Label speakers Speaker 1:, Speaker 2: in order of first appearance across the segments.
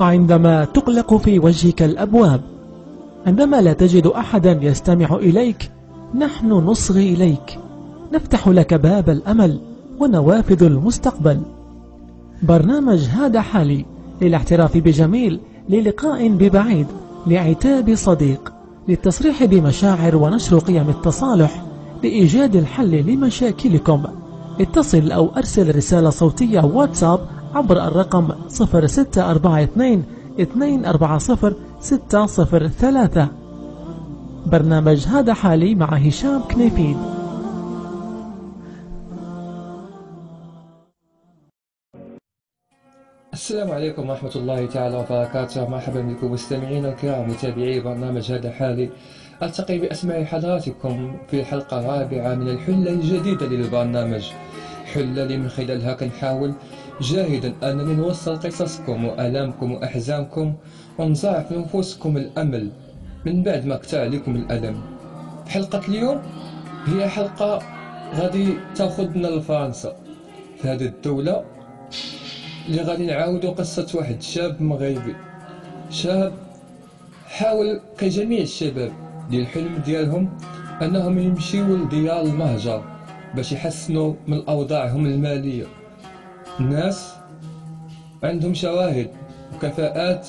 Speaker 1: الحق عندما تقلق في وجهك الأبواب عندما لا تجد أحدا يستمع إليك نحن نصغي إليك نفتح لك باب الأمل ونوافذ المستقبل برنامج هذا حالي للاحتراف بجميل للقاء ببعيد لعتاب صديق للتصريح بمشاعر ونشر قيم التصالح لإيجاد الحل لمشاكلكم اتصل أو أرسل رسالة صوتية واتساب عبر الرقم 0642 240 برنامج هذا حالي مع هشام كنيفيد
Speaker 2: السلام عليكم ورحمة الله تعالى وبركاته مرحبا بكم مستمعينا الكرام متابعي برنامج هذا حالي ألتقي بأسماء حضراتكم في الحلقة الرابعة من الحلة الجديدة للبرنامج حلة اللي من خلالها كنحاول جاهدا أنني نوصل قصصكم وآلامكم وأحزانكم ونزع في نفوسكم الأمل من بعد ما كتا عليكم الألم حلقة اليوم هي حلقة غادي تاخذنا لفرنسا في هذه الدولة اللي غادي نعاودوا قصة واحد شاب مغربي شاب حاول كجميع الشباب ديال الحلم ديالهم انهم يمشيو لديار المهجر باش يحسنوا من اوضاعهم الماليه الناس عندهم شواهد وكفاءات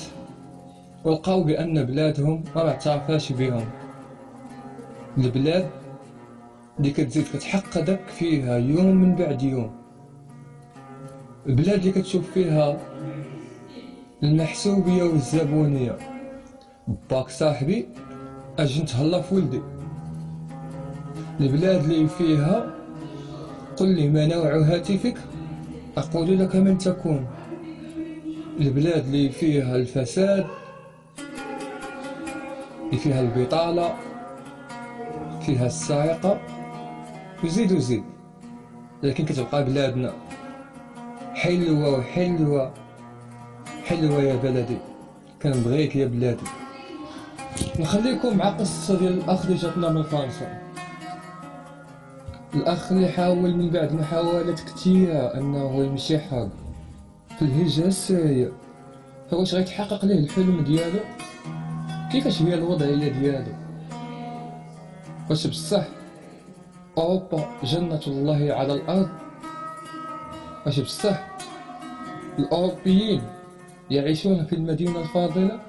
Speaker 2: ولقاو بأن بلادهم ما معترفاش بهم البلاد اللي كتزيد كتحقدك فيها يوم من بعد يوم البلاد اللي كتشوف فيها المحسوبية والزبونية باك صاحبي اجي نتهلا في ولدي البلاد اللي فيها قل لي ما نوع هاتفك أقول لك من تكون البلاد اللي فيها الفساد اللي فيها البطالة فيها السائقة وزيد وزيد لكن كتبقى بلادنا حلوة وحلوة حلوة يا بلدي كنبغيك يا بلادي نخليكم مع قصة ديال الأخ اللي جاتنا من فرنسا الأخ اللي حاول من بعد محاولات كثيرة أنه يمشي حق في الهجرة السرية فواش غيتحقق ليه الحلم ديالو كيفاش هي الوضعية ديالو واش بصح أوروبا جنة الله على الأرض واش بصح الأوروبيين يعيشون في المدينة الفاضلة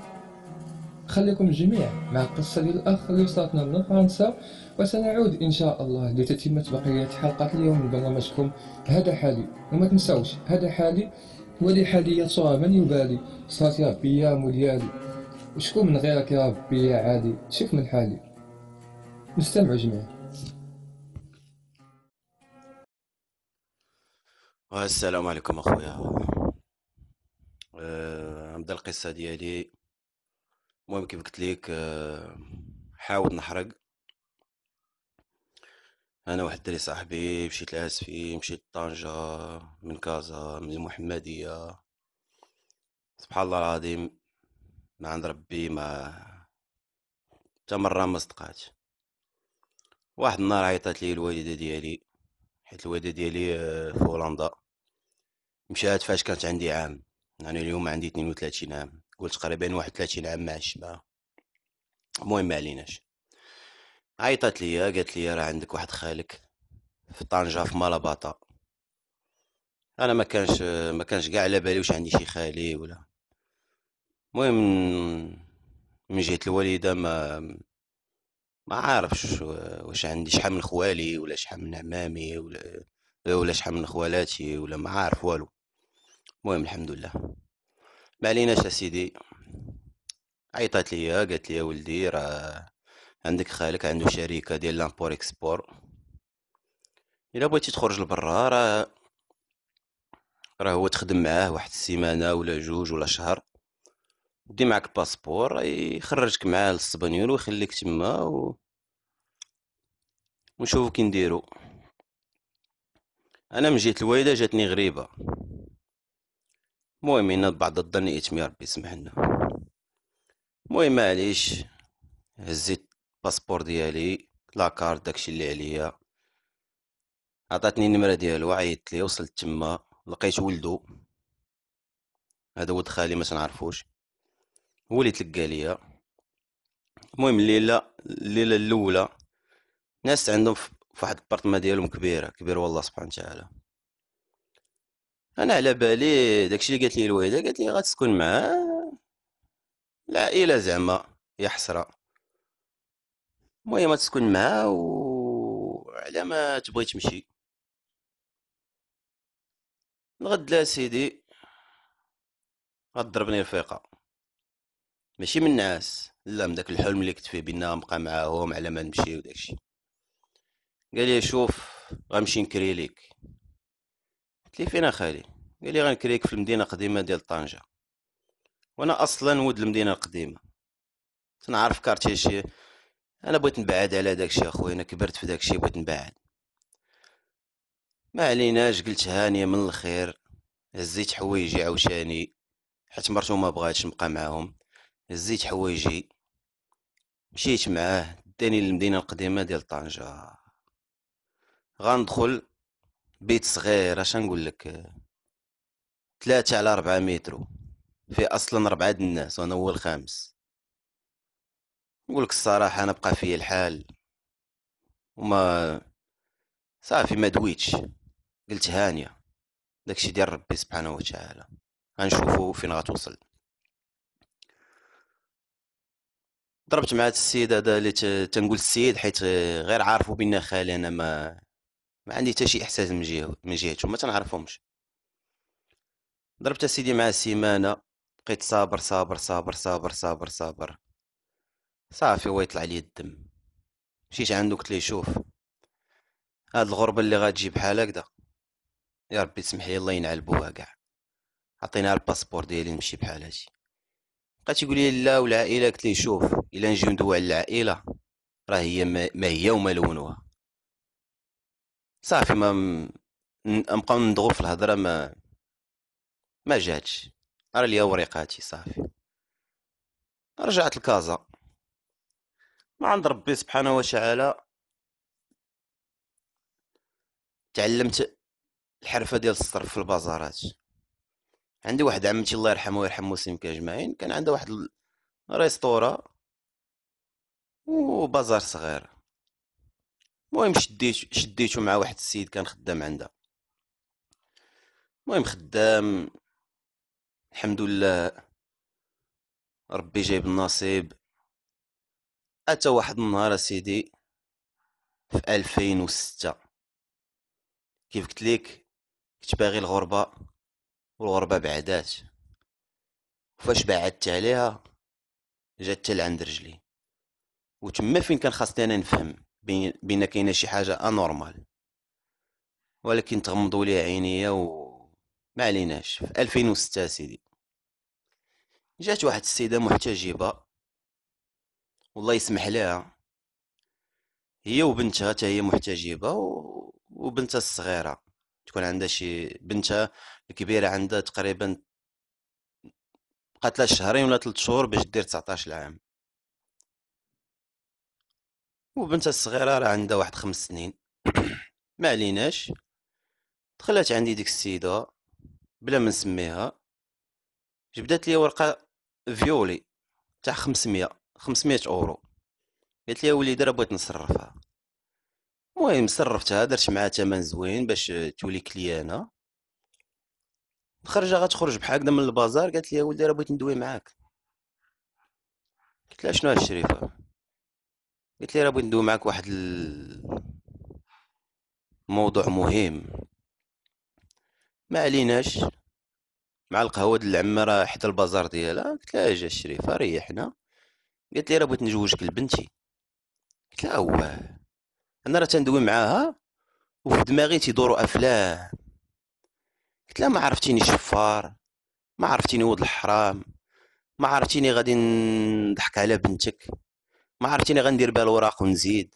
Speaker 2: خليكم جميع مع القصة ديال الأخ اللي وصلتنا من فرنسا وسنعود إن شاء الله لتتمة بقية حلقات اليوم من برنامجكم هذا حالي وما تنساوش هذا حالي ولي حالي صورة من يبالي صارت يا ربي يا مليالي وشكون من غيرك يا ربي يا عالي شوف من حالي نستمعوا جميعا
Speaker 1: السلام عليكم اخويا أه القصه ديالي المهم كيف قلت لك أه حاول نحرق انا واحد الدري صاحبي مشيت لاسفي مشيت لطنجة من كازا من المحمدية سبحان الله العظيم ما عند ربي ما حتى مرة ما صدقات واحد النهار عيطات لي الوالدة ديالي حيت الوالدة ديالي آه، في هولندا مشات فاش كانت عندي عام انا يعني اليوم عندي 32 عام قلت تقريبا 31 عام ما عشت معاها المهم ما عليناش عيطت ليا قالت لي راه عندك واحد خالك في طنجة في مالاباطا انا ما كانش ما كانش كاع على بالي واش عندي شي خالي ولا المهم من جهه الوالده ما ما عارفش واش عندي شحال من خوالي ولا شحال من عمامي ولا ولا شحال من خوالاتي ولا ما عارف والو المهم الحمد لله ما عليناش اسيدي عيطت ليا قالت لي ولدي راه عندك خالك عنده شركه ديال لامبور اكسبور الا بغيتي تخرج لبرا راه راه هو تخدم معاه واحد السيمانه ولا جوج ولا شهر دي معاك الباسبور يخرجك معاه للسبانيول ويخليك تما و ونشوفو كي نديرو انا من جهه الوالده جاتني غريبه المهم هنا بعد الظن يتمي ربي يسمح لنا المهم معليش هزيت الباسبور ديالي لاكارت داكشي اللي عليا عطاتني النمره ديالو عيطت ليه وصلت تما لقيت ولدو هذا ولد خالي ما تنعرفوش هو اللي تلقى ليا المهم الليله الليله الاولى ناس عندهم فواحد البارطمان ديالهم كبيره كبير والله سبحانه وتعالى انا على بالي داكشي اللي قالت لي الوالده قالت لي غتسكن مع العائله زعما يا حسره المهم تسكن معاه و على ما تبغي تمشي الغد سيدي غضربني الفيقة ماشي من الناس لا من داك الحلم اللي كنت فيه بينا نبقى معاهم على ما نمشي وداكشي قال لي شوف غنمشي نكري ليك قلت لي فين خالي قال لي غنكريك في المدينه القديمه ديال طنجه وانا اصلا ولد المدينه القديمه تنعرف كارتيشي انا بغيت نبعد على داكشي اخويا انا كبرت في داكشي بغيت نبعد ما عليناش قلت هانيه من الخير هزيت حوايجي عاوتاني حيت مرتو ما بغاتش نبقى معاهم هزيت حوايجي مشيت معاه داني للمدينه القديمه ديال طنجه غندخل بيت صغير اش نقول لك ثلاثة على أربعة مترو في اصلا ربعة الناس وانا هو الخامس نقول لك الصراحه انا بقى في الحال وما صافي ما دويتش قلت هانيه داكشي ديال ربي سبحانه وتعالى غنشوفو فين غتوصل ضربت مع هاد السيد هذا اللي تنقول السيد حيت غير عارفو بينا خالي انا ما ما عندي حتى شي احساس من جهه من جهته ما تنعرفهمش ضربت سيدي مع سيمانه بقيت صابر صابر صابر صابر صابر صابر صافي هو يطلع لي الدم مشيت عندو قلت ليه شوف هاد الغربة اللي غتجي بحال هكدا يا ربي تسمح لي الله ينعل بوها كاع عطينا الباسبور ديالي نمشي بحال هادشي بقى تيقول لي لا والعائله قلت ليه شوف الا نجيو ندوي على العائله راه هي ما هي وما لونوها صافي ما نبقاو م... ندغو في الهضره ما ما جاتش راه ليا وريقاتي صافي رجعت لكازا ما عند ربي سبحانه وتعالى تعلمت الحرفه ديال الصرف في البازارات عندي واحد عمتي الله يرحمه ويرحم مسلمك اجمعين كان عنده واحد ريستورا وبازار صغير المهم شديت شديتو مع واحد السيد كان خدام عندها المهم خدام الحمد لله ربي جايب النصيب اتى واحد النهار سيدي في 2006 كيف قلت لك كنت باغي الغربه والغربه بعدات فاش بعدت عليها جات حتى لعند رجلي وتما فين كان خاصني انا نفهم بين كاينه شي حاجه انورمال ولكن تغمضوا لي عينيا و عليناش في 2006 سيدي جات واحد السيده محتجبه والله يسمح لها هي وبنتها حتى هي محتجبه وبنتها الصغيره تكون عندها شي بنتها الكبيره عندها تقريبا قالت لها شهرين ولا ثلاث شهور باش دير 19 عام وبنتها الصغيره راه عندها واحد خمس سنين ما عليناش دخلت عندي ديك السيده بلا ما نسميها جبدات لي ورقه فيولي تاع 500 500 اورو قالت لي وليدي راه بغيت نصرفها المهم صرفتها درت معها ثمن زوين باش تولي كليانه خرجه غتخرج بحال هكذا من البازار قالت لي يا ولدي راه بغيت ندوي معاك قلت لها شنو هاد الشريفه قلت لي راه بغيت ندوي معاك واحد الموضوع مهم ما عليناش مع القهوه د العمه راه حدا البازار ديالها قلت لها اجي الشريفه ريحنا قالت لي راه بغيت نجوجك لبنتي قلت لها واه انا راه تندوي معاها وفي دماغي تيدوروا افلام قلت لها ما عرفتيني شفار ما عرفتيني ولد الحرام ما عرفتيني غادي نضحك على بنتك ما عرفتيني غندير بها الوراق ونزيد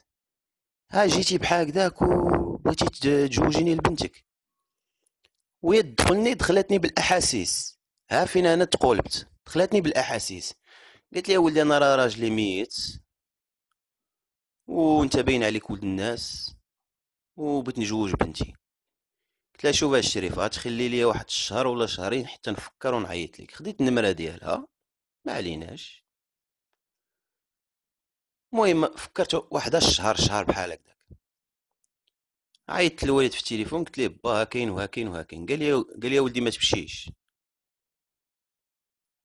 Speaker 1: ها جيتي بحال هكداك وبغيتي تجوجيني لبنتك ويدخلني دخلني دخلتني بالاحاسيس ها فين انا تقولبت دخلتني بالاحاسيس قالت لي يا ولدي انا راه راجلي ميت وانت باين عليك ولد الناس وبغيت نجوج بنتي قلت لها شوف الشريف غتخلي لي واحد الشهر ولا شهرين حتى نفكر ونعيط لك خديت النمره ديالها ما عليناش المهم فكرت واحد الشهر شهر بحال هكذاك عيطت للوالد في التليفون قلت ليه با هاكين وهاكين وهاكين قال لي قال لي ولدي ما تمشيش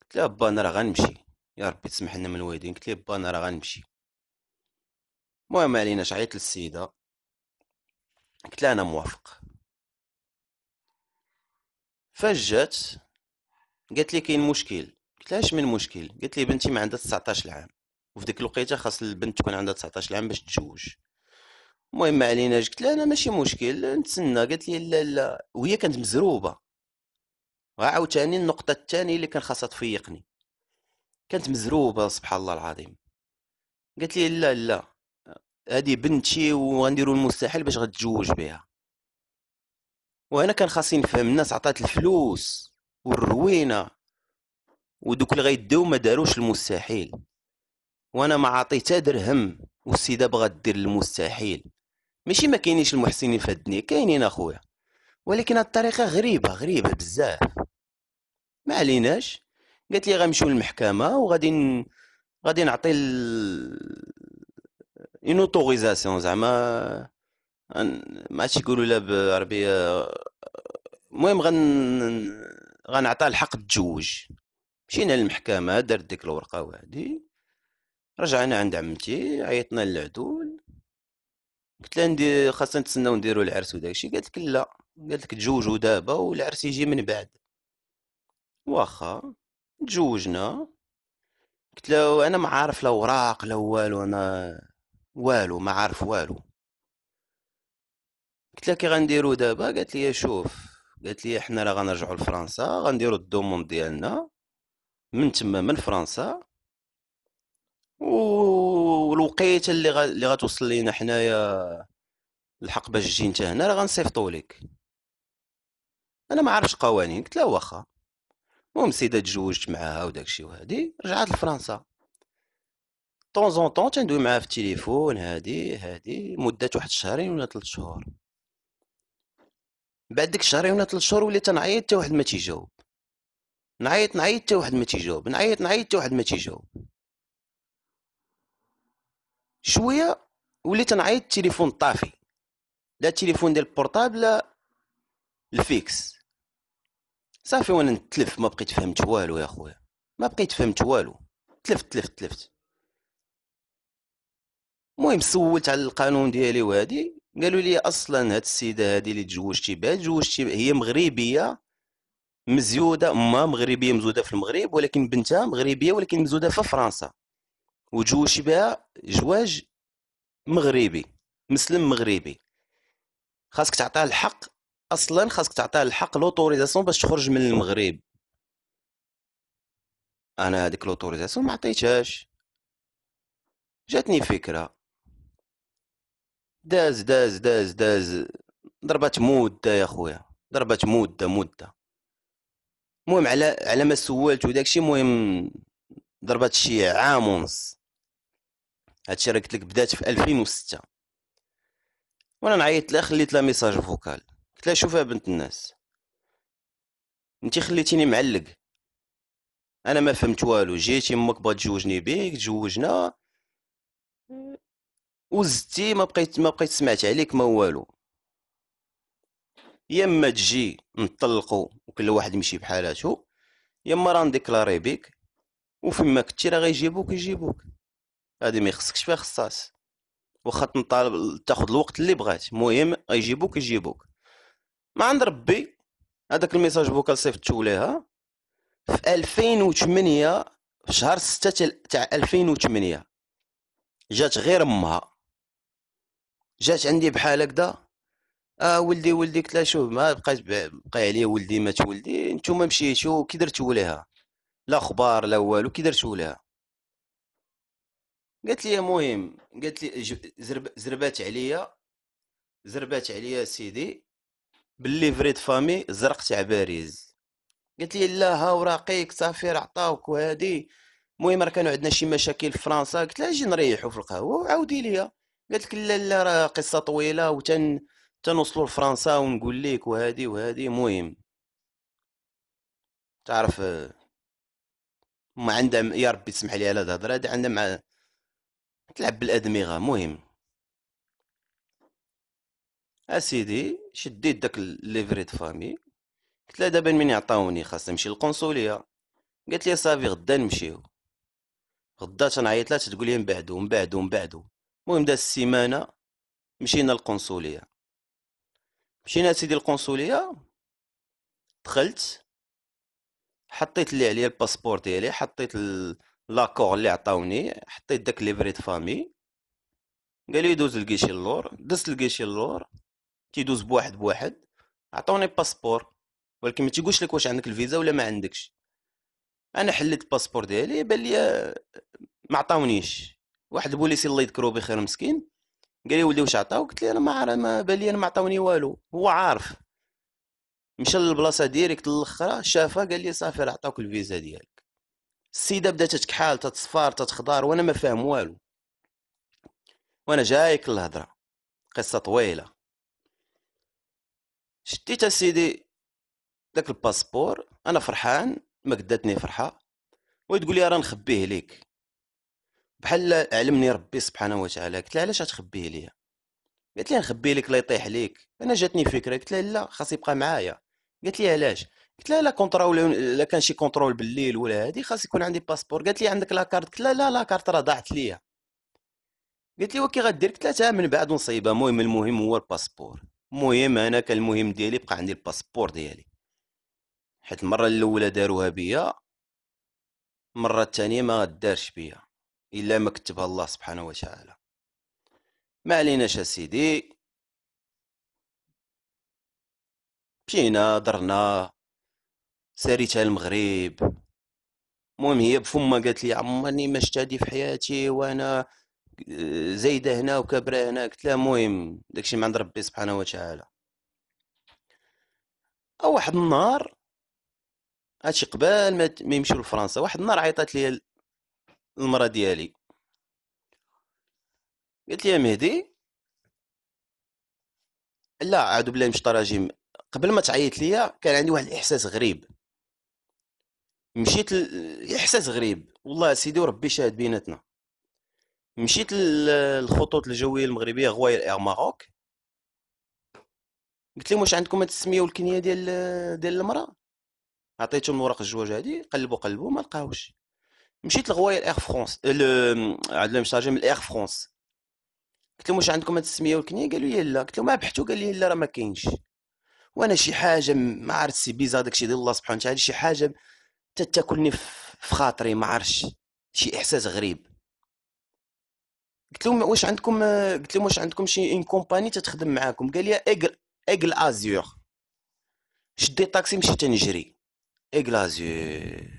Speaker 1: قلت له با انا راه غنمشي يا ربي تسمح لنا من الوالدين قلت ليه با انا راه غنمشي المهم علينا عيطت للسيده قلت لها انا موافق فجات قالت لي كاين مشكل قلت لها اش من مشكل قالت لي بنتي ما عندها 19 عام وفي ديك الوقيته خاص البنت تكون عندها 19 عام باش تتزوج المهم علينا قلت لها انا ماشي مشكل نتسنى قالت لي لا لا وهي كانت مزروبه وعاوتاني النقطه الثانيه اللي كان خاصها تفيقني كانت مزروبه سبحان الله العظيم قالت لي لا لا هذه بنتي وغنديروا المستحيل باش غتزوج بها وانا كان خاصني نفهم الناس عطات الفلوس والروينه ودوك اللي غيديو ما داروش المستحيل وانا ما حتى درهم والسيده بغات دير المستحيل ماشي ما كاينينش المحسنين في الدنيا كاينين اخويا ولكن الطريقه غريبه غريبه بزاف ما عليناش قالت لي غنمشيو للمحكمه وغادي غادي نعطي ال... اون اوتوريزاسيون زعما ما عادش يقولوا لها بالعربيه آه، المهم غن غنعطيها الحق تجوج مشينا للمحكمه دارت ديك الورقه وهادي رجعنا عند عمتي عيطنا للعدول قلت لها ندير خاصنا نتسناو نديرو العرس وداكشي قالت لك لا قالت لك تزوجوا دابا والعرس يجي من بعد واخا تزوجنا قلت له انا ما عارف لا اوراق لا والو انا والو ما عارف والو قلت لها كي غنديرو دابا قالت لي شوف قالت لي حنا راه غنرجعو لفرنسا غنديرو الدومون ديالنا من تما من فرنسا والوقيته اللي غ... اللي غتوصل لينا حنايا الحق باش تجي هنا راه غنصيفطو لك انا ما عارفش قوانين قلت لها واخا المهم السيده تزوجت معاها وداكشي وهادي رجعت لفرنسا طون زون طون تندوي معاها في التليفون هادي هادي مده واحد الشهرين ولا ثلاث شهور بعد ديك الشهرين ولا ثلاث شهور وليت نعيط حتى واحد ما تيجاوب نعيط نعيط حتى واحد ما تيجاوب نعيط نعيط حتى واحد ما تيجاوب شويه وليت نعيط التليفون طافي لا التليفون ديال البورطابل لا الفيكس صافي وانا نتلف ما بقيت فهمت والو يا خويا ما بقيت فهمت والو تلفت تلفت تلفت المهم سولت على القانون ديالي وهادي قالوا لي اصلا هاد السيده هادي اللي تزوجتي بها تزوجتي هي مغربيه مزيوده ما مغربيه مزوده في المغرب ولكن بنتها مغربيه ولكن مزوده في فرنسا وتزوجتي بها جواج مغربي مسلم مغربي خاصك تعطيها الحق اصلا خاصك تعطيها الحق لوتوريزاسيون باش تخرج من المغرب انا هذيك لوتوريزاسيون ما عطيتهاش جاتني فكره داز داز داز داز ضربات مده يا خويا ضربات مده مده المهم على على ما سولت الشيء المهم ضربات شي عام ونص هادشي راه قلت لك بدات في 2006 وانا نعيط لها خليت لها ميساج فوكال قلت لها شوف بنت الناس انت خليتيني معلق انا ما فهمت والو جيتي امك بغات تزوجني بيك تزوجنا وزتي ما بقيت ما بقيت سمعت عليك ما والو يا اما تجي نطلقوا وكل واحد يمشي بحالاتو يا اما راه نديكلاري بيك ما كنتي راه غيجيبوك يجيبوك هادي ما يخصكش فيها خصاص واخا تنطالب تاخد الوقت اللي بغات المهم غيجيبوك يجيبوك ما عند ربي هذاك الميساج بوكال صيفطتو ليها في 2008 في شهر 6 تاع 2008 جات غير امها جات عندي بحال هكذا اه ولدي ولدي قلت لها شوف ما بقيت بقى عليا ولدي مات ولدي نتوما مشيتو كي درتو ليها لا اخبار لا والو كي درتو ليها قالت لي مهم قالت لي زربات عليا زربات عليا سيدي باللي فريد فامي زرق تاع باريز قالت لي لا ها وراقيك صافي راه عطاوك وهادي المهم راه كانوا عندنا شي مشاكل في فرنسا قلت لها اجي نريحوا في القهوه وعاودي ليا قالت لك لا لا راه قصه طويله وتن تنوصلوا لفرنسا ونقول لك وهادي وهادي المهم تعرف ما عندها يا ربي تسمح لي على هاد الهضره هادي عندها مع تلعب بالادمغه مهم اسيدي شديت داك ليفري دو فامي قلت لها دابا من يعطوني خاصني نمشي للقنصليه قالت لي صافي غدا نمشيو غدا تنعيط لها تقول لي بعد ومن بعد المهم داز السيمانه مشينا للقنصليه مشينا سيدي القنصليه دخلت حطيت اللي عليا الباسبور ديالي حطيت لاكور اللي عطاوني حطيت داك ليفري فامي قال لي دوز لكيشي اللور دزت لكيشي اللور تيدوز بواحد بواحد عطوني باسبور ولكن ما تيقولش لك واش عندك الفيزا ولا ما عندكش انا حليت الباسبور ديالي بان لي ما عطاونيش واحد البوليسي الله يذكره بخير مسكين قال لي ولدي واش عطاو قلت لي انا ما عارف ما لي انا ما عطاوني والو هو عارف مشى للبلاصه ديريكت للاخره شافها قال لي صافي راه عطاوك الفيزا ديالك السيده بدات تكحال تتصفار تتخضار وانا ما فاهم والو وانا جايك للهضره قصه طويله شديت اسيدي داك الباسبور انا فرحان ما قداتني فرحه تقول لي راه نخبيه ليك بحال علمني ربي سبحانه وتعالى قلت لها علاش غتخبيه ليا قالت لي نخبيه لك لا يطيح ليك انا جاتني فكره قلت لها لا خاص يبقى معايا قالت لي علاش قلت لها لا كونترول لا كان شي كونترول بالليل ولا هادي خاص يكون عندي باسبور قالت لي عندك لاكارت قلت لها لا لاكارت راه ضاعت ليا قالت لي وكي غدير قلت لها من بعد نصيبها المهم المهم هو الباسبور المهم انا كان المهم ديالي بقى عندي الباسبور ديالي حيت المره الاولى داروها بيا المره الثانيه ما دارش بيا الا ما كتبها الله سبحانه وتعالى ما عليناش اسيدي مشينا درنا ساريتها المغرب المهم هي بفما قالت لي عمرني ما شفت هادي في حياتي وانا زايده هنا وكبره هنا قلت لها المهم داكشي من عند ربي سبحانه وتعالى او واحد النهار هادشي قبال ما يمشيو لفرنسا واحد النهار عيطات لي المرا ديالي قالت لي يا مهدي لا اعوذ بالله مش تراجم قبل ما تعيط ليا كان عندي واحد الاحساس غريب مشيت الاحساس غريب والله سيدي وربي شاهد بيناتنا مشيت للخطوط الجويه المغربيه غواير اير ماروك قلت لهم واش عندكم هاد السميه والكنيه ديال ديال المراه عطيتهم الورق الجواج هادي قلبوا قلبوا ما لقاوش مشيت لغواير اير فرونس عندنا شارجي من الاير فرونس قلت لهم واش عندكم هاد السميه والكنيه قالوا لي لا قلت لهم ما بحثوا قال لي لا راه ما كاينش وانا شي حاجه ما عرفت سي بيزار داكشي ديال الله سبحانه وتعالى شي حاجه تتاكلني في خاطري ما عرفتش شي احساس غريب قلت لهم واش عندكم قلت لهم واش عندكم شي ان كومباني تتخدم معاكم قال لي ايجل ايجل ازيور شدي طاكسي مشيت نجري ايجل ازيور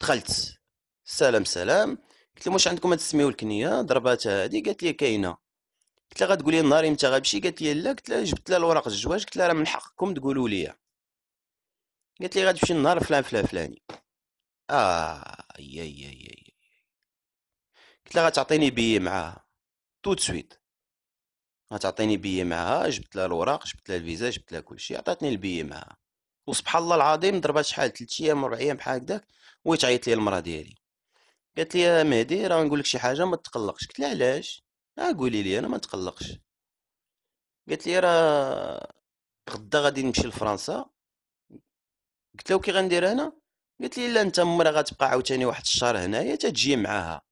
Speaker 1: دخلت سلام سلام قلت لهم واش عندكم هاد السميه والكنيه ضربات هادي قالت لي كاينه قلت لها غتقولي النهار امتى غنمشي قالت لي لا قلت لها جبت لها الوراق الزواج قلت لها راه من حقكم تقولوا لي قالت لي غتمشي النهار فلان فلان فلاني اه يا يا يا قلت لها غتعطيني بيي إيه معاها تو سويت غتعطيني بيي إيه معاها جبت لها الوراق جبت لها الفيزا جبت لها كلشي عطاتني البيي إيه معاها وسبحان الله العظيم ضربات شحال 3 ايام 4 ايام بحال هكداك وهي لي المراه ديالي قالت لي يا مهدي راه نقول لك شي حاجه ما تقلقش قلت لها علاش اه قولي لي انا ما تقلقش قالت لي راه غدا غادي نمشي لفرنسا قلت لها وكي غندير هنا قالت لي لا انت مرة غتبقى عاوتاني واحد الشهر هنايا تتجي معاها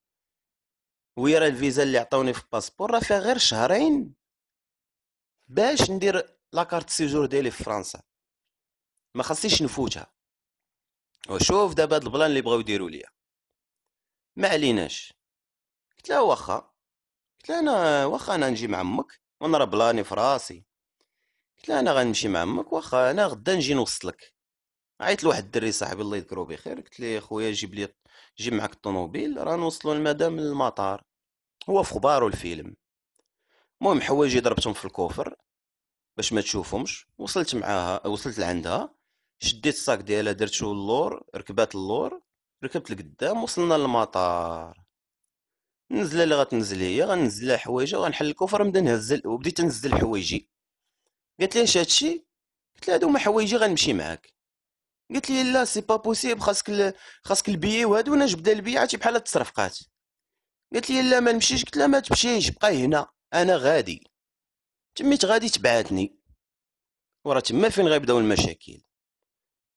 Speaker 1: وهي راه الفيزا اللي عطاوني في الباسبور راه فيها غير شهرين باش ندير لاكارت سيجور ديالي في فرنسا ما خصنيش نفوتها وشوف دابا هاد البلان اللي بغاو يديروا ليا ما عليناش قلت لها واخا قلت لها انا واخا انا نجي مع امك وانا راه بلاني في راسي قلت لها انا غنمشي مع امك واخا انا غدا نجي نوصلك عيط لواحد الدري صاحبي الله يذكرو بخير قلت لي خويا جيب لي جيب معاك الطوموبيل راه نوصلوا المدام للمطار هو في غبارو الفيلم المهم حوايجي ضربتهم في الكوفر باش ما تشوفهمش وصلت معاها وصلت لعندها شديت الصاك ديالها درتو اللور ركبات اللور ركبت لقدام وصلنا للمطار نزله اللي غتنزل هي غنزل حوايجها وغنحل الكوفر نبدا نهزل وبديت نزل حوايجي قالت لي اش هادشي قلت لها هادو ما حوايجي غنمشي معاك قلت لي لا سي با بوسيبل خاصك خاصك البيي وهادو انا جبد البيي عرفتي بحال التصرفقات قلت لي لا ما نمشيش قلت لها ما تمشيش بقاي هنا انا غادي تميت غادي تبعتني ورا تما فين غيبداو المشاكل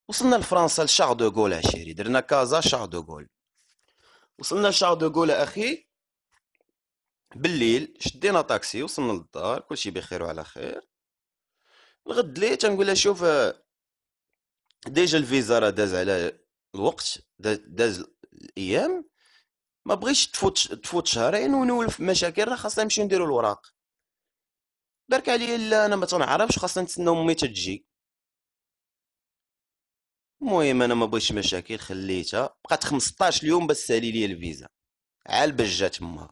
Speaker 1: وصلنا لفرنسا لشار دو غول عشيري درنا كازا شار دو غول وصلنا لشار دو غول اخي بالليل شدينا طاكسي وصلنا للدار كلشي بخير وعلى خير الغد ليه تنقول لها شوف ديجا الفيزا راه داز على الوقت داز الايام ما بغيتش تفوت تفوت شهرين ونولف مشاكل راه خاصنا نمشيو نديرو الوراق برك عليا لا انا ما تنعرفش خاصنا نتسناو امي تجي المهم انا ما بغيتش مشاكل خليتها بقات 15 يوم بس سالي لي الفيزا عال باش جات ما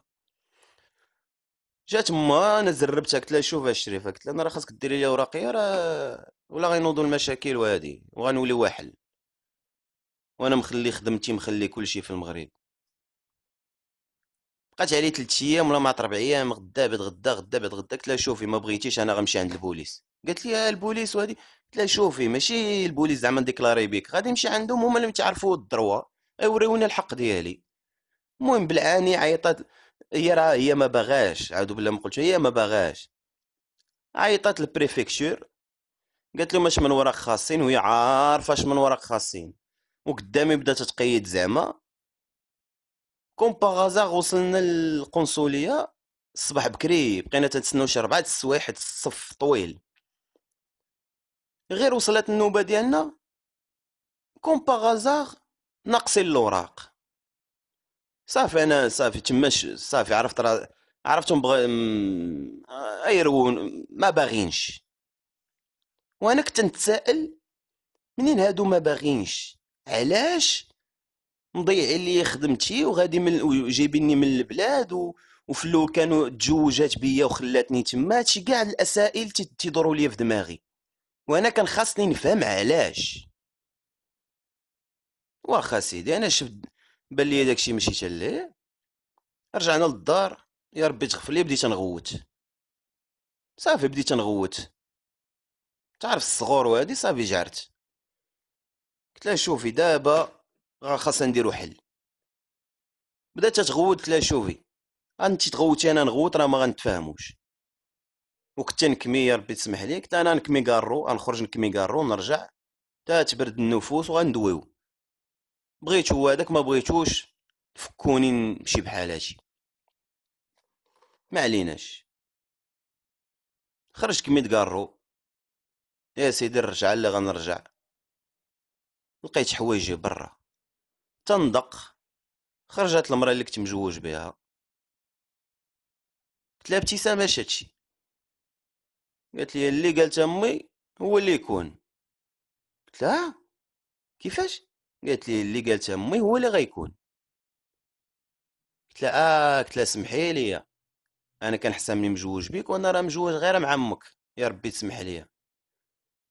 Speaker 1: جات ما انا زربتها قلت لها شوف اشريفه قلت لها انا راه خاصك ديري لي اوراقي راه ولا غينوضوا المشاكل وهادي وغنولي واحل وانا مخلي خدمتي مخلي كل شيء في المغرب بقات عليه 3 ايام ولا ما 4 ايام غدا بعد غدا غدا بعد غدا قلت لها شوفي ما بغيتيش انا غنمشي عند البوليس قالت لي آه، البوليس وهادي قلت لها شوفي ماشي البوليس زعما ديكلاري بيك غادي نمشي عندهم هما اللي تعرفوا الدروه غيوريوني الحق ديالي المهم بالعاني عيطات هي راه هي ما باغاش عاودوا بالله ما قلتش هي ما باغاش عيطات للبريفيكتور قالت لهم اش من ورق خاصين وهي عارفه اش من ورق خاصين وقدامي بدات تقيد زعما كوم باغازار وصلنا للقنصليه الصباح بكري بقينا تنتسناو شي ربعة السوايع حيت الصف طويل غير وصلت النوبه ديالنا كوم باغازار ناقصين الاوراق صافي انا صافي تماش صافي عرفت را... عرفتهم بغا م... ايرون ما باغينش وانا كنت نتسائل منين هادو ما باغينش علاش مضيعين لي خدمتي وغادي من وجايبيني من البلاد و... وفلو كانوا تجوجات بيا وخلاتني تما هادشي كاع الاسئله تيدوروا لي في دماغي وانا كان خاصني نفهم علاش واخا سيدي انا شفت بان لي داكشي ماشي تاليه رجعنا للدار يا ربي لي بديت نغوت صافي بديت نغوت تعرف الصغور وهادي صافي جارت قلت لها شوفي دابا خاصنا نديرو حل بدات تغوت قلت لها شوفي انت تغوتي انا نغوت راه ما غنتفاهموش وكنت نكمي يا ربي تسمح لي قلت انا نكمي كارو غنخرج نكمي كارو نرجع تا تبرد النفوس وغندويو بغيتو هذاك ما بغيتوش فكوني نمشي بحال هادشي ما عليناش خرجت كميت كارو يا سيدي رجع اللي غنرجع لقيت حوايجي برا تندق خرجت المرأة اللي كنت مجوج بها قلت لها ابتسامه اش هادشي قالت لي اللي قالت امي هو اللي يكون قلت لها آه. كيفاش قالت لي اللي قالت امي هو اللي غيكون قلت لها اه قلت لها سمحي لي انا كنحسن مني مجوج بيك وانا راه مجوج غير مع امك يا ربي تسمح لي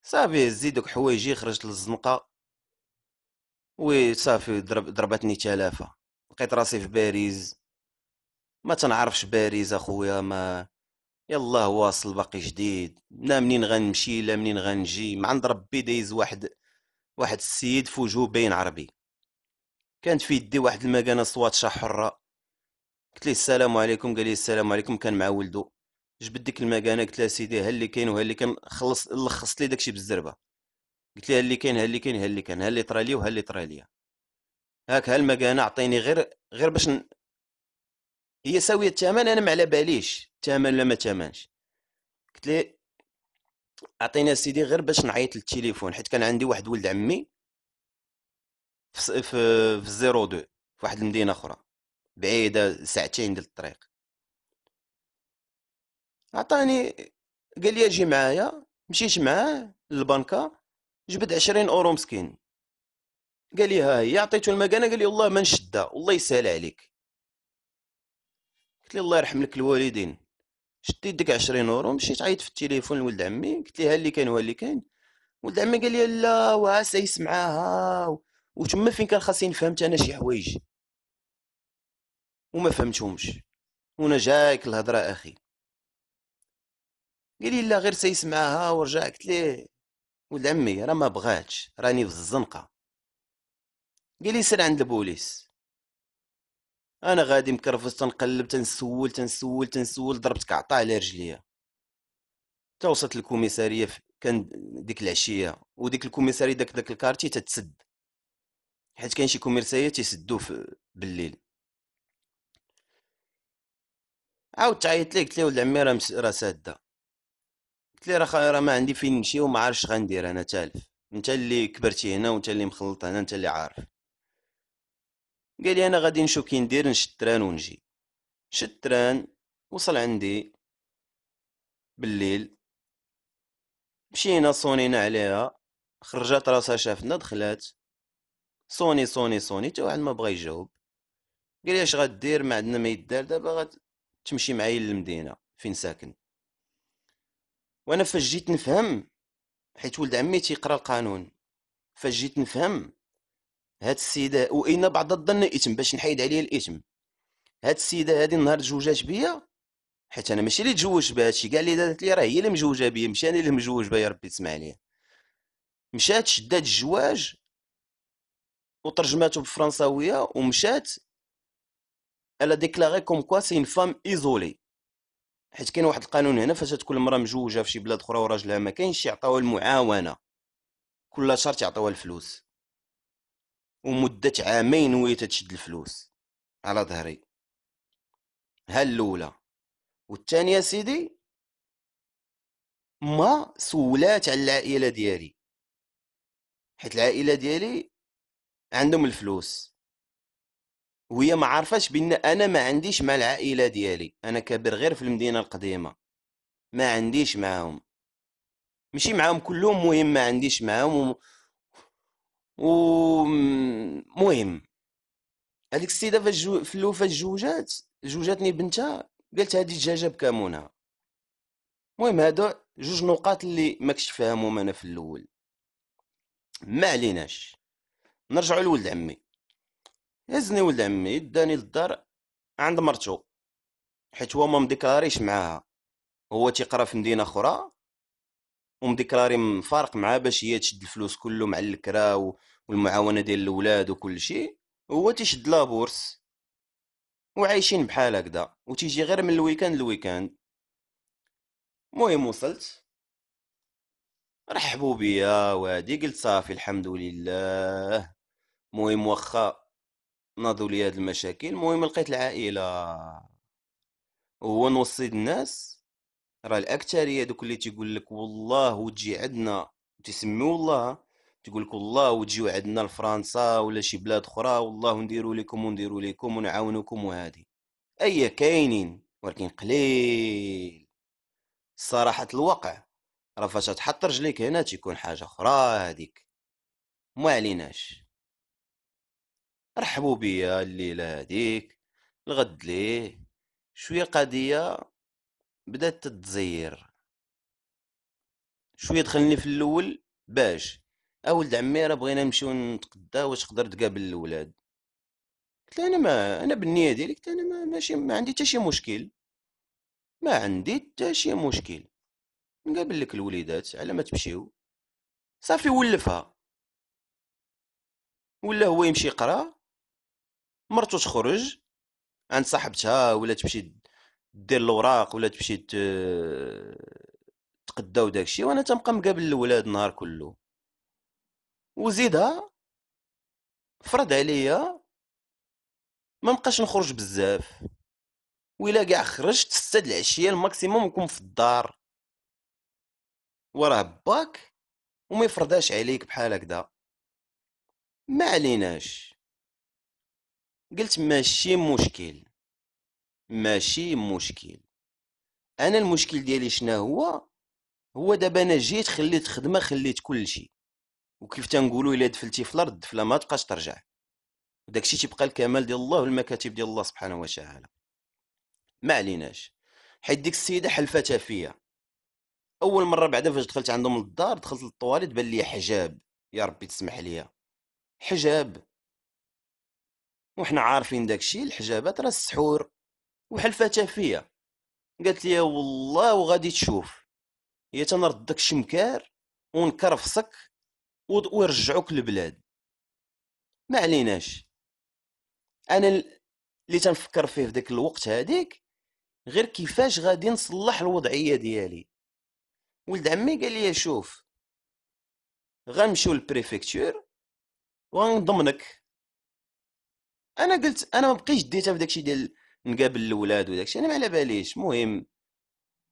Speaker 1: صافي زيد دوك حوايجي خرجت للزنقه وي صافي ضرب ضربتني تلافه لقيت راسي في باريس ما تنعرفش باريس اخويا ما يلا واصل باقي جديد لا منين غنمشي لا منين غنجي مع عند ربي دايز واحد واحد السيد في بين باين عربي كانت في يدي واحد المكانه صوات حره قلت ليه السلام عليكم قال لي السلام عليكم كان مع ولدو جبد ديك المكانه قلت لها سيدي ها اللي كاين وها اللي كان خلص لخصت لي داكشي بالزربه قلت لها اللي كاين ها اللي كاين ها اللي كان ها اللي طرا لي وها اللي طرا لي هاك ها المكانه عطيني غير غير باش ن... هي ساويه الثمن انا ما على باليش الثمن ولا ما ثمنش قلت لي عطيني سيدي غير باش نعيط للتليفون حيت كان عندي واحد ولد عمي في في, في 02 في واحد المدينه اخرى بعيده ساعتين ديال الطريق عطاني قال لي اجي معايا مشيت معاه للبنكه جبد عشرين اورو مسكين قال لي ها هي عطيته المكانه قال لي والله ما نشدها والله يسهل عليك قلت لي الله يرحم لك الوالدين شديت ديك عشرين اورو مشيت عيط في التليفون لولد عمي قلت ها اللي كان هو اللي كان ولد عمي قال لي لا وها سيسمعها وتما فين كان خاصني فهمت انا شي حوايج وما فهمتهمش وانا جايك الهضره اخي قال لي لا غير سايس معاها ورجع قلت ليه ولد عمي راه ما بغاتش راني في الزنقه قال لي سير عند البوليس انا غادي مكرفس تنقلب تنسول تنسول تنسول ضربت كعطا على رجليا تا وصلت الكوميساريه كان ديك العشيه وديك الكوميساريه داك داك الكارتي تتسد حيت كاين شي كوميرسايه تيسدو بالليل عاود تعيط ليه قلت ليه ولد عمي راه راه ساده لي راه راه ما عندي فين نمشي وما عارفش غندير انا تالف انت اللي كبرتي هنا وانت اللي مخلط هنا انت اللي عارف قال لي انا غادي نشوف كي ندير نشد التران ونجي شد التران وصل عندي بالليل مشينا صونينا عليها خرجت راسها شافنا دخلات صوني صوني صوني حتى واحد ما بغى يجاوب قال لي اش غدير ما عندنا ما يدار دابا غتمشي معايا للمدينه فين ساكن وانا فاش جيت نفهم حيت ولد عمي تيقرا القانون فاش جيت نفهم هاد السيده وان بعض الظن اثم باش نحيد عليها الاثم هاد السيده هادي النهار تزوجات بيا حيت انا ماشي اللي تزوجت بهادشي كاع اللي دارت لي راه هي اللي مزوجه بيا ماشي انا اللي مزوج بها يا ربي تسمع ليا مشات شدات الزواج وترجماتو بالفرنساويه ومشات الا ديكلاغي كوم كوا سي فام ايزولي حيت كاين واحد القانون هنا فاش تكون المراه مجوجه في شي بلاد اخرى وراجلها ما كاينش يعطيوها المعاونه كل شهر تعطيوها الفلوس ومده عامين وهي تتشد الفلوس على ظهري ها الاولى والثانيه سيدي ما سولات على العائله ديالي حيت العائله ديالي عندهم الفلوس وهي ما عارفاش بان انا ما عنديش مع العائله ديالي انا كابر غير في المدينه القديمه ما عنديش معاهم ماشي معاهم كلهم مهم ما عنديش معاهم و... و... مهم هذيك السيده في, الجو... في اللوفه الجوجات جوجاتني بنتها قالت هذه دجاجه بكمونها المهم هادو جوج نقاط اللي ما كنتش فاهمهم انا في الاول ما عليناش نرجعوا لولد عمي هزني ولد عمي داني للدار عند مرتو حيت هو ما مديكلاريش معاها هو تيقرا في مدينه اخرى ومديكلاري مفارق معاه باش هي تشد الفلوس كله مع الكرا والمعاونه ديال الاولاد وكل شيء هو تيشد لا بورس وعايشين بحال هكذا وتيجي غير من الويكاند للويكاند المهم وصلت رحبوا بيا وهادي قلت صافي الحمد لله المهم واخا ناضوا لي هاد المشاكل المهم لقيت العائله هو نوصي الناس راه الاكثريه دوك اللي تيقول لك والله وتجي عندنا تسميو الله تقول لك والله وتجيو عندنا لفرنسا ولا شي بلاد اخرى والله نديرو لكم ونديرو لكم ونعاونكم وهادي اي كاينين ولكن قليل صراحه الواقع راه فاش تحط رجليك هنا تيكون حاجه اخرى هذيك ما عليناش رحبوا بيا الليله هذيك الغد ليه شويه قضيه بدات تتزير شويه دخلني في الاول باش اولد عمي راه بغينا نمشيو نتقدا واش تقدر تقابل الولاد قلت انا ما انا بالنيه ديالي قلت انا ما ماشي ما عندي حتى شي مشكل ما عندي حتى شي مشكل نقابل لك الوليدات على ما تمشيو صافي ولفها ولا هو يمشي يقرا مرتو تخرج عند صاحبتها ولا تمشي دير الاوراق ولا تمشي ت... تقدا وداكشي وانا تنبقى مقابل الولاد النهار كله وزيدها فرض عليا ما نبقاش نخرج بزاف ولا كاع خرجت ستة د العشيه الماكسيموم نكون في الدار وراه باك وما يفرضاش عليك بحال هكذا ما عليناش قلت ماشي مشكل ماشي مشكل انا المشكل ديالي شنا هو هو دابا انا جيت خليت خدمه خليت كل شيء وكيف تنقولوا الا دفلتي في الارض دفله ما تبقاش ترجع داكشي تيبقى الكمال ديال الله والمكاتب ديال الله سبحانه وتعالى ما عليناش حيت ديك السيده حلفتها فيا اول مره بعدا فاش دخلت عندهم للدار دخلت للطواليت بان لي حجاب يا ربي تسمح ليا حجاب وحنا عارفين داكشي الحجابات راه السحور وحال فيا قالت لي والله وغادي تشوف هي تنردك الشمكار ونكرفصك ويرجعوك للبلاد ما عليناش انا اللي تنفكر فيه في داك الوقت هذيك غير كيفاش غادي نصلح الوضعيه ديالي ولد عمي قال لي شوف غنمشيو للبريفكتور وغنضمنك انا قلت انا ما بقيتش ديتها في داكشي ديال نقابل الاولاد وداكشي انا ما على باليش المهم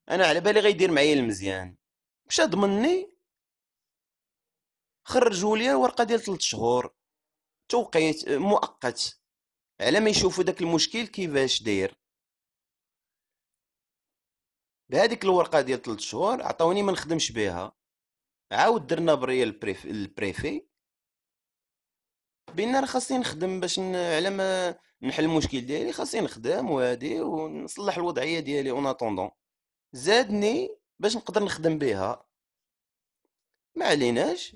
Speaker 1: انا على بالي غيدير معايا المزيان مشى ضمني خرجوا لي ورقه ديال 3 شهور توقيت مؤقت على ما يشوفوا داك المشكل كيفاش داير بهذيك الورقه ديال 3 شهور عطاوني ما نخدمش بها عاود درنا بريال البريفي بان راه خاصني نخدم باش على ما نحل المشكل ديالي خاصني نخدم وهادي ونصلح الوضعيه ديالي اون اتوندون زادني باش نقدر نخدم بها ما عليناش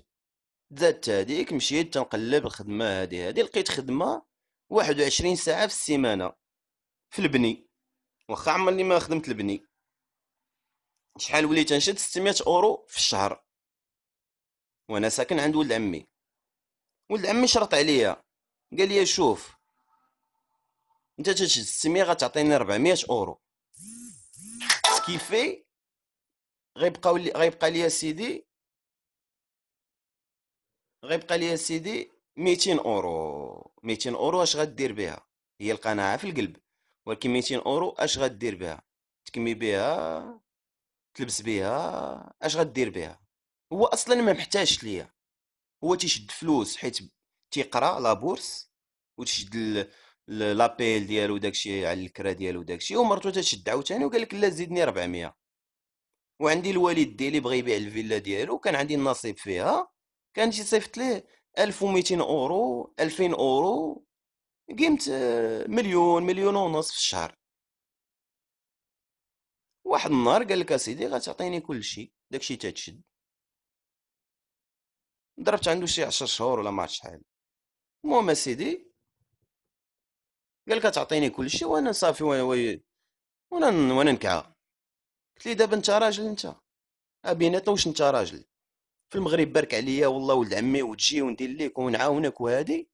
Speaker 1: زادت هاديك مشيت تنقلب الخدمه هادي هادي لقيت خدمه 21 ساعه في السيمانه في البني واخا عمرني ما خدمت البني شحال وليت نشد 600 اورو في الشهر وانا ساكن عند ولد عمي ولد عمي شرط عليا قال لي شوف انت تشد السميه غتعطيني 400 اورو كيفي غيبقى لي غيبقى لي سيدي غيبقى لي سيدي 200 اورو 200 اورو اش غدير بها هي القناعه في القلب ولكن 200 اورو اش غدير بها تكمي بها تلبس بها اش غدير بها هو اصلا ما محتاجش ليا هو تيشد فلوس حيت تيقرا لا بورس وتشد لابيل ديالو داكشي على الكرا ديالو داكشي ومرته تتشد عاوتاني وقال لك لا زيدني 400 وعندي الوالد ديالي بغى يبيع الفيلا ديالو كان عندي النصيب فيها كان شي صيفط ليه 1200 اورو 2000 اورو قيمت آه، مليون مليون ونص في الشهر واحد النهار قال لك اسيدي غتعطيني كلشي داكشي تتشد ضربت عنده شي 10 شهور ولا ما عرفت شحال المهم اسيدي قال كتعطيني كلشي وانا صافي وانا وي وانا وانا نكع قلت لي دابا انت راجل انت ابينات واش انت راجل في المغرب بارك عليا والله ولد عمي وتجي وندير ليك ونعاونك وهادي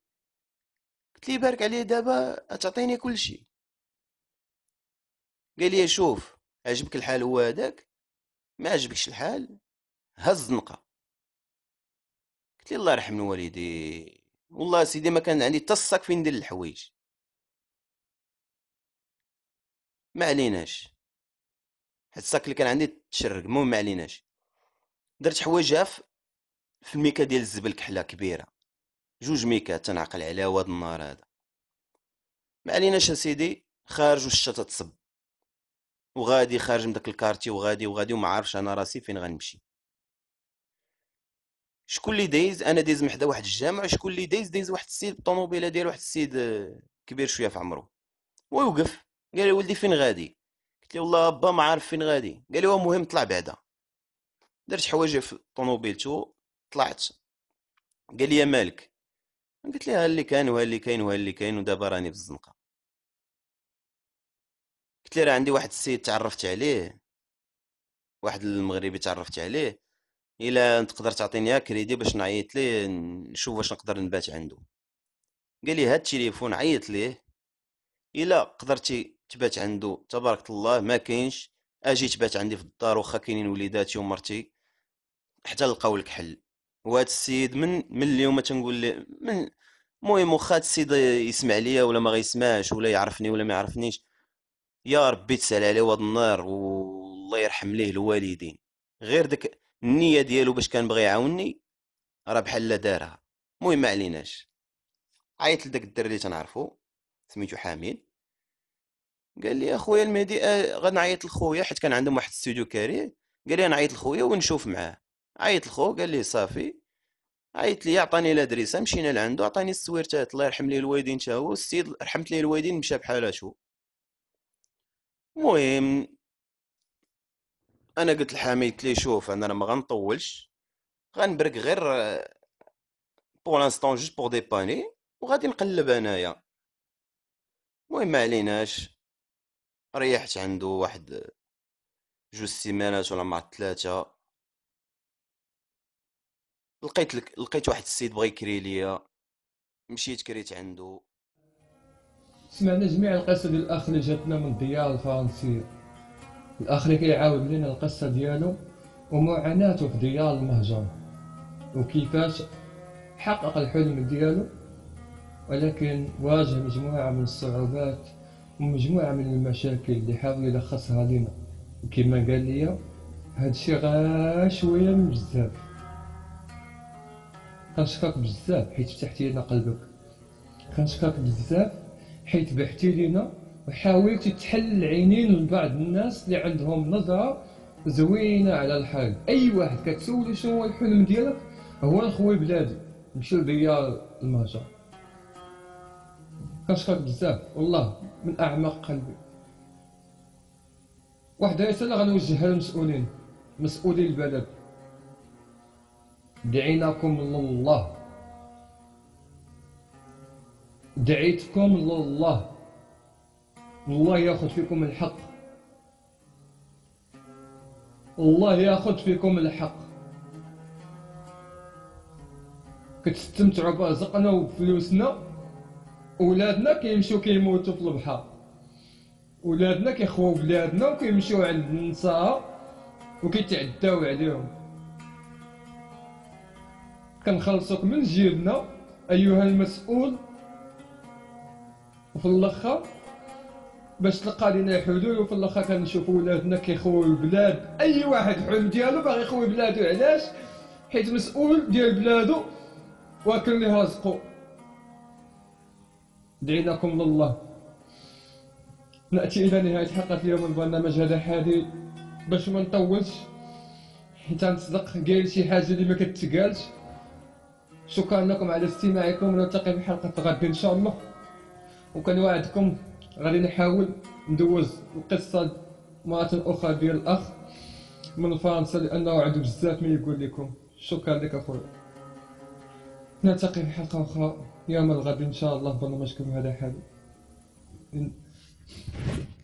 Speaker 1: قلت لي بارك عليا دابا تعطيني كلشي قال لي شوف عجبك الحال هو هذاك ما عجبكش الحال هز نقه قلت لي الله يرحم الوالدي والله سيدي ما كان عندي تصك الصاك فين ندير الحوايج ما عليناش حيت الصاك اللي كان عندي تشرق المهم ما عليناش درت حوايجها في الميكا ديال الزبل كحله كبيره جوج ميكا تنعقل عليها واد النهار هذا ما عليناش سيدي خارج والشتا تتصب وغادي خارج من داك الكارتي وغادي وغادي وما عارفش انا راسي فين غنمشي شكون اللي دايز انا دايز من حدا واحد الجامع شكون اللي دايز دايز واحد السيد بالطوموبيله ديال واحد السيد آه، كبير شويه في عمرو ويوقف قال لي ولدي فين غادي قلت له والله با ما عارف فين غادي قال لي المهم طلع بعدا درت حوايجي في طوموبيلته طلعت قال لي مالك قلت ها اللي كان وها اللي كاين وها اللي كاين ودابا راني في الزنقه قلت له راه عندي واحد السيد تعرفت عليه واحد المغربي تعرفت عليه الا تقدر تعطيني كريدي باش نعيط ليه نشوف واش نقدر نبات عنده قال لي هاد التليفون عيط ليه الا قدرتي تبات عنده تبارك الله ما كاينش اجي تبات عندي في الدار واخا كاينين وليداتي ومرتي حتى نلقاو لك حل وهاد السيد من من اليوم تنقول ليه من المهم واخا السيد يسمع ليا ولا ما غيسمعش ولا يعرفني ولا ما يعرفنيش يا ربي تسال عليه واد النار والله يرحم ليه الوالدين غير داك النيه ديالو باش كان بغى يعاوني راه بحال دارها المهم ما عليناش عيط لداك الدري اللي تنعرفو سميتو حامد قال لي اخويا المهدي آه، غنعيط لخويا حيت كان عندهم واحد الاستوديو كاري قال لي نعيط لخويا ونشوف معاه عيط لخو قال لي صافي عيط لي عطاني لادريسه مشينا لعندو عطاني السويرتات الله يرحم ليه الوالدين تا هو السيد رحمت ليه الوالدين مشى بحال شو المهم انا قلت لحميد لي شوف انا ما غنطولش غنبرك غير بور لانستون جوست بور ديباني وغادي نقلب انايا المهم ما عليناش ريحت عنده واحد جوج سيمانات ولا مع ثلاثه لقيت لك لقيت واحد السيد بغى يكري ليا مشيت كريت عنده
Speaker 2: سمعنا جميع القصة ديال الأخ اللي جاتنا من الديار الفرنسية الاخ كيعاود لنا القصه ديالو ومعاناته في ديار المهجر وكيفاش حقق الحلم ديالو ولكن واجه مجموعة من الصعوبات ومجموعة من المشاكل اللي حاول يلخصها لنا وكما قال لي هادشي غا شوية من بزاف كنشكرك بزاف حيت فتحتي لنا قلبك كنشكرك بزاف حيت بحتي لينا وحاولت تحل العينين من بعض الناس اللي عندهم نظره زوينه على الحال اي واحد كتسولي شنو هو الحلم ديالك هو نخوي بلادي نمشي لديار المهجر كنشكرك بزاف والله من اعماق قلبي واحد الرساله غنوجهها للمسؤولين مسؤولي البلد دعيناكم لله دعيتكم لله والله ياخذ فيكم الحق الله ياخذ فيكم الحق كتستمتعوا برزقنا وفلوسنا ولادنا كيمشيو كيموتوا في البحر ولادنا كيخوو بلادنا وكيمشيو عند النساء وكيتعداو عليهم كنخلصوك من جيبنا ايها المسؤول وفي الاخر باش تلقى لينا حلول وفي الاخر كنشوفوا ولادنا كيخويو البلاد اي واحد حلم ديالو باغي يخوي بلادو علاش حيت مسؤول ديال بلادو واكل ليه رزقو دعيناكم لله ناتي الى نهايه حلقه اليوم البرنامج هذا حالي باش ما نطولش حيت نصدق قايل شي حاجه اللي ما كتقالش شكرا لكم على استماعكم ونلتقي في حلقه غد ان شاء الله وكنوعدكم غادي نحاول ندوز القصه مرة اخرى ديال الاخ من فرنسا لانه عنده بزاف ما يقول لكم شكرا لك اخويا نلتقي في حلقه اخرى يوم الغد ان شاء الله برنامجكم هذا حلو